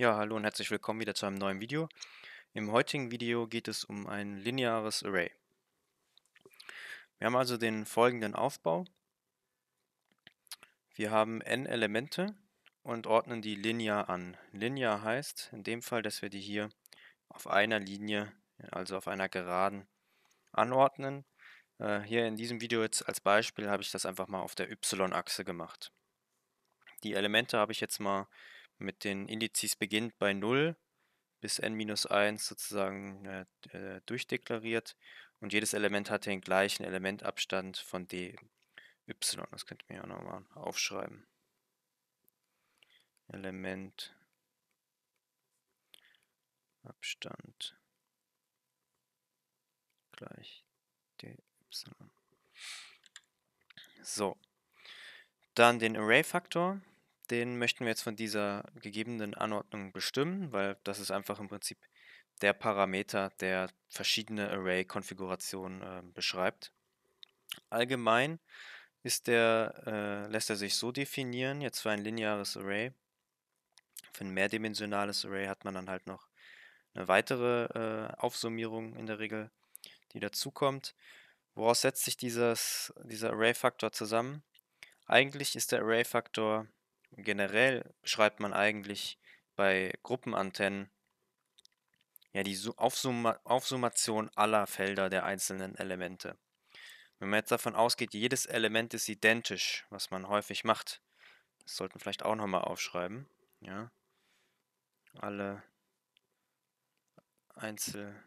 Ja, hallo und herzlich willkommen wieder zu einem neuen Video. Im heutigen Video geht es um ein lineares Array. Wir haben also den folgenden Aufbau. Wir haben n Elemente und ordnen die linear an. Linear heißt in dem Fall, dass wir die hier auf einer Linie, also auf einer Geraden, anordnen. Äh, hier in diesem Video jetzt als Beispiel habe ich das einfach mal auf der y-Achse gemacht. Die Elemente habe ich jetzt mal mit den Indizes beginnt bei 0 bis n-1 sozusagen äh, äh, durchdeklariert und jedes Element hat den gleichen Elementabstand von dy. Das könnte man ja nochmal aufschreiben. Element Abstand gleich dy. So. Dann den Array-Faktor den möchten wir jetzt von dieser gegebenen Anordnung bestimmen, weil das ist einfach im Prinzip der Parameter, der verschiedene Array-Konfigurationen äh, beschreibt. Allgemein ist der, äh, lässt er sich so definieren, jetzt für ein lineares Array. Für ein mehrdimensionales Array hat man dann halt noch eine weitere äh, Aufsummierung in der Regel, die dazukommt. Woraus setzt sich dieses, dieser Array-Faktor zusammen? Eigentlich ist der Array-Faktor generell beschreibt man eigentlich bei Gruppenantennen ja die Aufsumma Aufsummation aller Felder der einzelnen Elemente. Wenn man jetzt davon ausgeht, jedes Element ist identisch, was man häufig macht, das sollten wir vielleicht auch nochmal aufschreiben. Ja. Alle Einzelelemente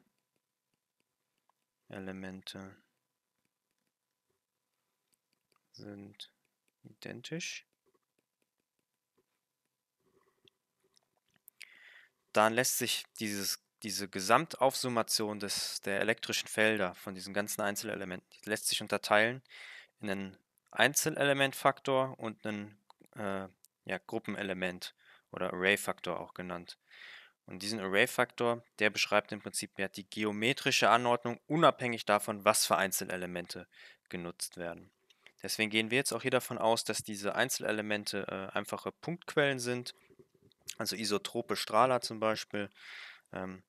sind identisch. dann lässt sich dieses, diese Gesamtaufsummation des, der elektrischen Felder von diesen ganzen Einzelelementen, lässt sich unterteilen in einen Einzelelementfaktor und einen äh, ja, Gruppenelement oder Arrayfaktor auch genannt. Und diesen Arrayfaktor, der beschreibt im Prinzip ja die geometrische Anordnung unabhängig davon, was für Einzelelemente genutzt werden. Deswegen gehen wir jetzt auch hier davon aus, dass diese Einzelelemente äh, einfache Punktquellen sind also isotrope Strahler zum Beispiel, ähm,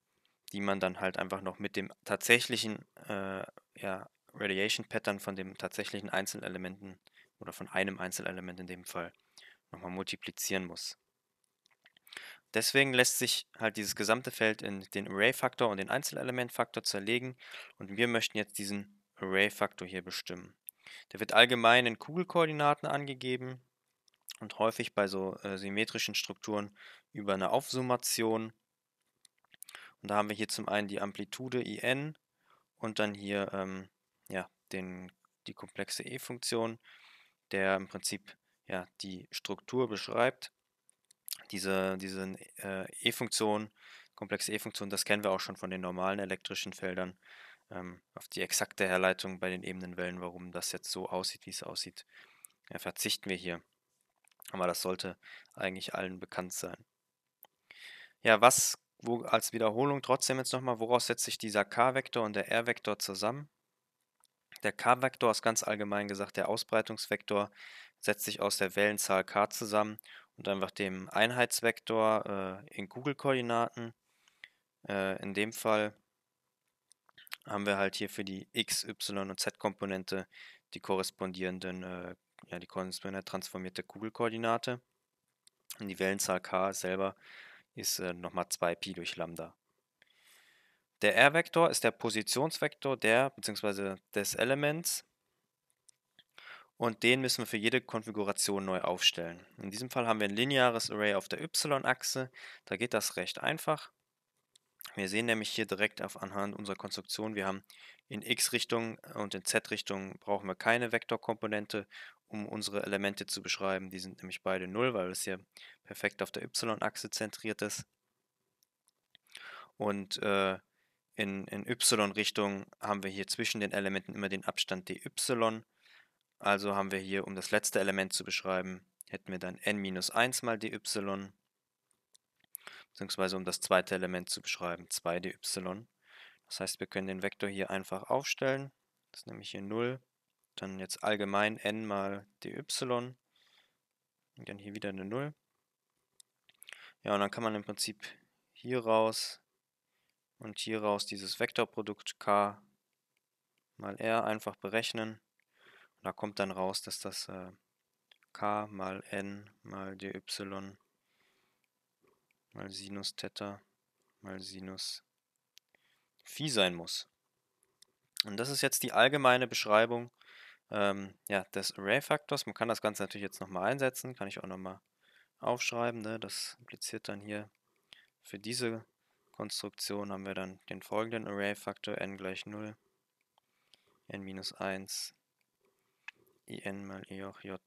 die man dann halt einfach noch mit dem tatsächlichen äh, ja, Radiation Pattern von dem tatsächlichen Einzelelementen oder von einem Einzelelement in dem Fall nochmal multiplizieren muss. Deswegen lässt sich halt dieses gesamte Feld in den Array-Faktor und den Einzelelement-Faktor zerlegen und wir möchten jetzt diesen Array-Faktor hier bestimmen. Der wird allgemein in Kugelkoordinaten angegeben, und häufig bei so äh, symmetrischen Strukturen über eine Aufsummation. Und da haben wir hier zum einen die Amplitude in und dann hier ähm, ja, den, die komplexe E-Funktion, der im Prinzip ja, die Struktur beschreibt. Diese, diese äh, E-Funktion, komplexe E-Funktion, das kennen wir auch schon von den normalen elektrischen Feldern. Ähm, auf die exakte Herleitung bei den ebenen Wellen, warum das jetzt so aussieht, wie es aussieht, verzichten wir hier. Aber das sollte eigentlich allen bekannt sein. Ja, was wo, als Wiederholung trotzdem jetzt nochmal, woraus setzt sich dieser K-Vektor und der R-Vektor zusammen? Der K-Vektor ist ganz allgemein gesagt der Ausbreitungsvektor, setzt sich aus der Wellenzahl K zusammen und einfach dem Einheitsvektor äh, in Google-Koordinaten. Äh, in dem Fall haben wir halt hier für die x, y und z-Komponente die korrespondierenden äh, ja, die Cornelspanner transformierte Kugelkoordinate. Und die Wellenzahl k selber ist äh, nochmal 2pi durch Lambda. Der R-Vektor ist der Positionsvektor der bzw. des Elements und den müssen wir für jede Konfiguration neu aufstellen. In diesem Fall haben wir ein lineares Array auf der y-Achse, da geht das recht einfach. Wir sehen nämlich hier direkt auf anhand unserer Konstruktion, wir haben in x-Richtung äh, und in z-Richtung brauchen wir keine Vektorkomponente, um unsere Elemente zu beschreiben. Die sind nämlich beide 0, weil es hier perfekt auf der y-Achse zentriert ist. Und äh, in, in y-Richtung haben wir hier zwischen den Elementen immer den Abstand dy. Also haben wir hier, um das letzte Element zu beschreiben, hätten wir dann n-1 mal dy, beziehungsweise um das zweite Element zu beschreiben, 2dy. Das heißt, wir können den Vektor hier einfach aufstellen. Das nehme ich hier 0. Dann jetzt allgemein n mal dy. Und dann hier wieder eine 0. Ja, und dann kann man im Prinzip hier raus und hier raus dieses Vektorprodukt k mal r einfach berechnen. Und da kommt dann raus, dass das äh, k mal n mal dy mal Sinus Theta mal Sinus Vieh sein muss. Und das ist jetzt die allgemeine Beschreibung ähm, ja, des Array-Faktors. Man kann das Ganze natürlich jetzt nochmal einsetzen, kann ich auch nochmal aufschreiben. Ne? Das impliziert dann hier für diese Konstruktion haben wir dann den folgenden Array-Faktor n gleich 0, n minus 1, i n mal i hoch j,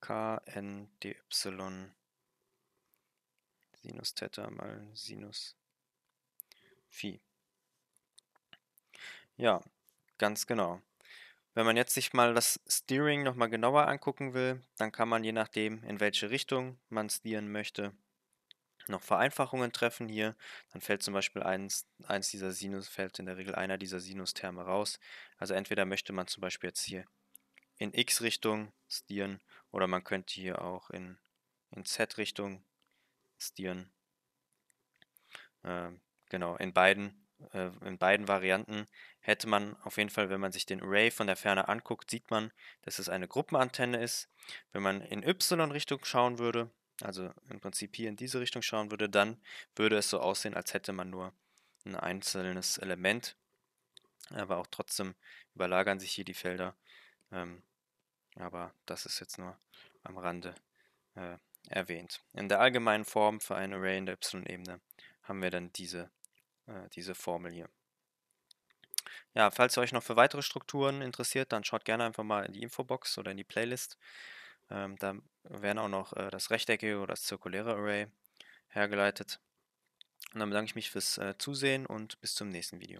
k, n, dy, Sinus Theta mal Sinus Phi. Ja, ganz genau. Wenn man jetzt sich mal das Steering nochmal genauer angucken will, dann kann man je nachdem, in welche Richtung man steeren möchte, noch Vereinfachungen treffen hier. Dann fällt zum Beispiel eins, eins dieser Sinus, fällt in der Regel einer dieser Sinustherme raus. Also entweder möchte man zum Beispiel jetzt hier in X-Richtung steeren oder man könnte hier auch in, in Z-Richtung steeren. Ähm, Genau, in beiden, äh, in beiden Varianten hätte man auf jeden Fall, wenn man sich den Array von der Ferne anguckt, sieht man, dass es eine Gruppenantenne ist. Wenn man in Y-Richtung schauen würde, also im Prinzip hier in diese Richtung schauen würde, dann würde es so aussehen, als hätte man nur ein einzelnes Element. Aber auch trotzdem überlagern sich hier die Felder. Ähm, aber das ist jetzt nur am Rande äh, erwähnt. In der allgemeinen Form für ein Array in der Y-Ebene haben wir dann diese äh, diese Formel hier. Ja, falls ihr euch noch für weitere Strukturen interessiert, dann schaut gerne einfach mal in die Infobox oder in die Playlist. Ähm, da werden auch noch äh, das rechteckige oder das zirkuläre Array hergeleitet. Und dann bedanke ich mich fürs äh, Zusehen und bis zum nächsten Video.